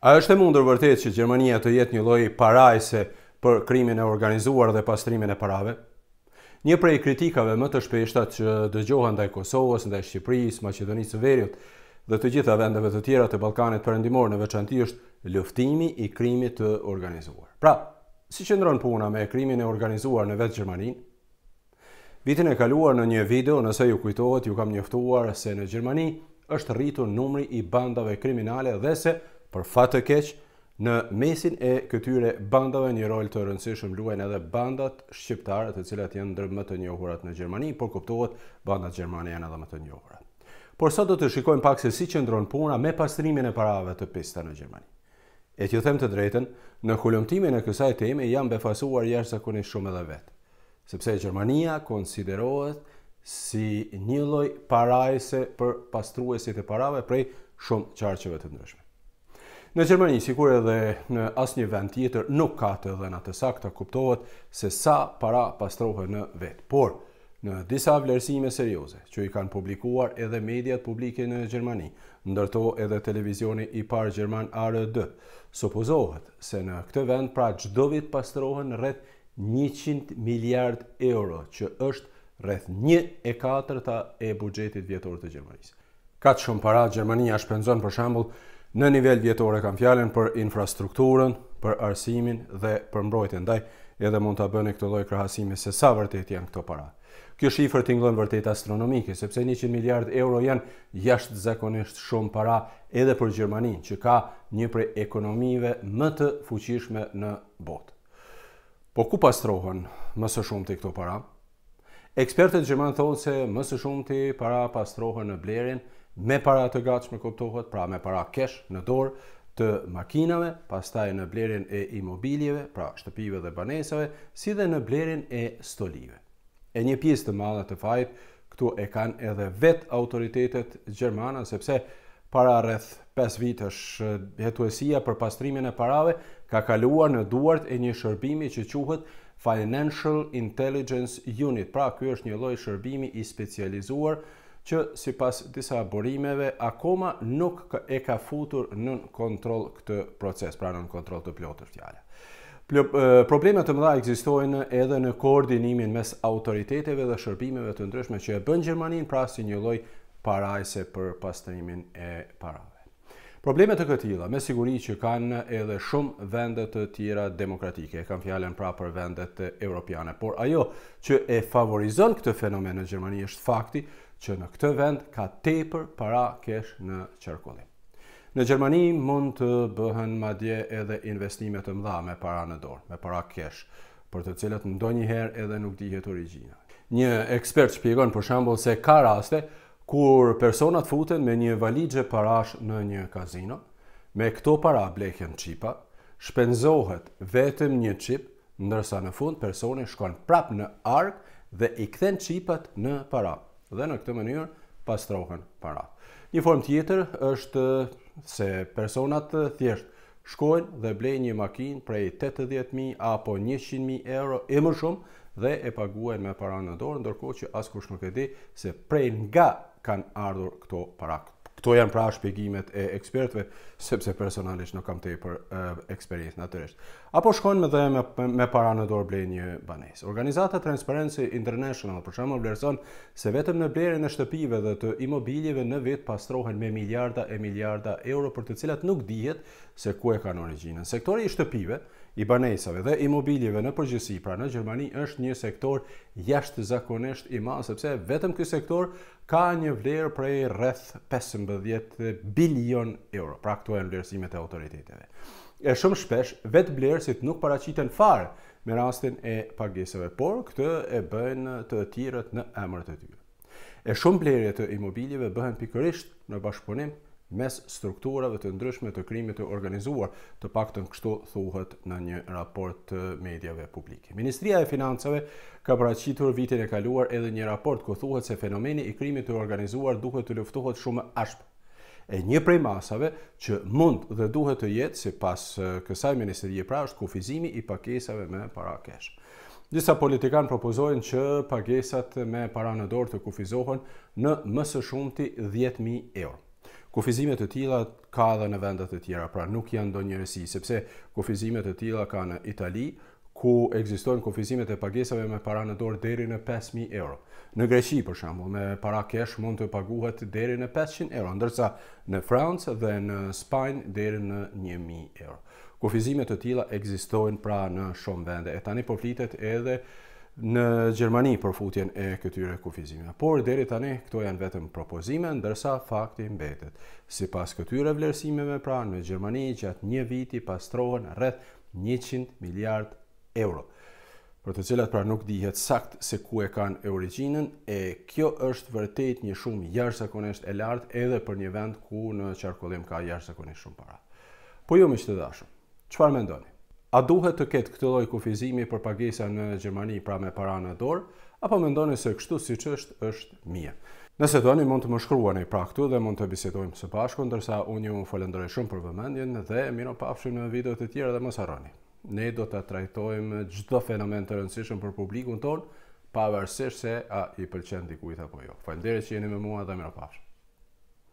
A është e mundur vërtet që Gjermania të jetë një lloj parajse për krimin e organizuar dhe pastrimin e parave? Një prej kritikave më të shpeshta që dëgjohen ndaj Kosovës, ndaj Shqipërisë, Maqedonisë së Veriut dhe të gjitha vendeve të tjera të Ballkanit Perëndimor në veçantë është luftimi i krimit të organizuar. Pra, si qëndron puna me krimin e organizuar në vetë Gjermaninë? Vitin e kaluar në një video, nëse ju kujtohet, ju kam njoftuar se në Gjermani është rritur numri i bandave kriminale dhe se por fatë të keqë në mesin e këtyre bandave një rol të rëndësishëm luajnë edhe bandat shqiptarët e cilat janë ndër më të njohurat në Gjermani, por kuptohet bandat gjermane janë edhe më të njohurat. Por sot do të shikojmë pak se si qëndron puna me pastrimin e parave të pista në Gjermani. E t'ju them të drejtën, në hulumtimin e kësaj teme jam befasuar jashtë zakonisht shumë edhe vet, sepse Gjermania konsiderohet si një lloj parajse për pastruesit e parave prej shumë çarqeve të ndryshme. Në Gjermani, sikur edhe në asnjë vend tjetër, nuk ka të dhëna të sakta kuptohet se sa para pastrohet në vetë. Por, në disa vlerësime serioze që i kanë publikuar edhe mediat publike në Gjermani, ndërto edhe televizioni i parë Gjerman ARD, supozohet se në këtë vend pra gjdo vit pastrohen rreth 100 miljard euro, që është rreth 1 e 4 e bugjetit vjetor të Gjermanisë. Ka të shumë para, Gjermania shpenzon për shambullë në nivel vjetore e kam fjalën për infrastrukturën, për arsimin dhe për mbrojtjen. Ndaj edhe mund ta bëni këtë lloj krahasimi se sa vërtet janë këto para. Kjo shifër tingëllon vërtet astronomike sepse 100 miliard euro janë jashtëzakonisht shumë para edhe për Gjermaninë që ka një prej ekonomive më të fuqishme në botë. Po ku pastrohen më së shumti këto para? Ekspertët gjermanë thonë se më së shumti para pastrohen në Blerin me para të gatshme kuptohet, pra me para kesh në dorë të makinave, pastaj në Blerin e imobiljeve, pra shtëpive dhe banesave, si dhe në Blerin e stolive. E një pjesë të madhe të fajit këtu e kanë edhe vetë autoritetet gjermana, sepse para rreth 5 vitësh eh, hetuesia për pastrimin e parave ka kaluar në duart e një shërbimi që quhet Financial Intelligence Unit. Pra, kjo është një loj shërbimi i specializuar që si pas disa borimeve akoma nuk e ka futur në kontrol këtë proces, pra në kontrol të pjotër fjale. Problemet të mëdha eksistojnë edhe në koordinimin mes autoriteteve dhe shërbimeve të ndryshme që e bënë Gjermanin pra si një loj parajse për pastrimin e parave. Problemet të këtila, me siguri që kanë edhe shumë vendet të tjera demokratike, kam fjallën pra për vendet europiane, por ajo që e favorizon këtë fenomen në Gjermani është fakti që në këtë vend ka tepër para kesh në qërkullim. Në Gjermani mund të bëhen madje edhe investimet të mdha me para në dorë, me para kesh, për të cilët ndonjëherë edhe nuk dihet origjina. Një ekspert shpjegon për shembull se ka raste kur personat futen me një valigje parash në një kazino, me këto para blehen qipa, shpenzohet vetëm një qip, ndërsa në fund personi shkon prap në ark dhe i kthen qipat në para. Dhe në këtë mënyrë pastrohen para. Një form tjetër është se personat thjesht shkojnë dhe blejnë një makinë prej 80.000 apo 100.000 euro e më shumë dhe e paguajnë me para në dorë, ndërkohë që askush nuk e di se prej nga kanë ardhur këto para. Këto janë pra shpjegimet e ekspertëve, sepse personalisht nuk kam tepër eh, eksperiencë natyrisht. Apo shkojnë me dhe me, para në dorë blej një banesë. Organizata Transparency International për më blerëson, se vetëm në blerjen e shtëpive dhe të imobiljeve në vit pastrohen me miliarda e miliarda euro për të cilat nuk dihet se ku e kanë origjinën. Sektori i shtëpive, i banesave dhe imobiljeve në përgjësi, pra në Gjermani është një sektor jashtë zakonisht i madhë, sepse vetëm kësë sektor ka një vlerë prej rreth 15 bilion euro, pra këto e në vlerësimet e autoriteteve. E shumë shpesh, vetë vlerësit nuk paracitën farë me rastin e pagesave, por këtë e bëjnë të tjirët në emërët e tyre. E shumë blerje të imobiljeve bëhen pikërisht në bashkëpunim mes strukturave të ndryshme të krimit të organizuar, të paktën kështu thuhet në një raport të mediave publike. Ministria e Financave ka paraqitur vitin e kaluar edhe një raport ku thuhet se fenomeni i krimit të organizuar duhet të luftohet shumë ashpër. E një prej masave që mund dhe duhet të jetë si pas kësaj ministeri e pra, është kufizimi i pakesave me para kesh. Disa politikanë propozojnë që pagesat me para në dorë të kufizohen në mësë shumëti 10.000 euro kufizimet të tila ka dhe në vendet të tjera, pra nuk janë do sepse kufizimet të tila ka në Itali, ku egzistojnë kufizimet e pagesave me para në dorë deri në 5.000 euro. Në Greqi, për shambu, me para kesh mund të paguhet deri në 500 euro, ndërsa në Francë dhe në Spajnë deri në 1.000 euro. Kufizimet të tila egzistojnë pra në shumë vende, e tani po flitet edhe në Gjermani për futjen e këtyre kufizimeve. Por deri tani këto janë vetëm propozime, ndërsa fakti mbetet. Sipas këtyre vlerësimeve, pra në Gjermani gjatë një viti pastrohen rreth 100 miliard euro për të cilat pra nuk dihet sakt se ku e kanë e originën, e kjo është vërtet një shumë jashtëzakonisht e lartë edhe për një vend ku në qarkullim ka jashtëzakonisht shumë para. Po ju më të dashur, çfarë mendoni? A duhet të ketë këtë lloj kufizimi për pagesa në Gjermani pra me para në dorë, apo mendoni se kështu siç është është mirë? Nëse doni mund të më shkruani pra këtu dhe mund të bisedojmë së bashku, ndërsa unë ju falenderoj shumë për vëmendjen dhe mirupafshim në videot e tjera dhe mos harroni. Ne do të trajtojmë çdo fenomen të rëndësishëm për publikun ton, pavarësisht se a i pëlqen dikujt apo jo. Faleminderit që jeni me mua dhe mirupafshim.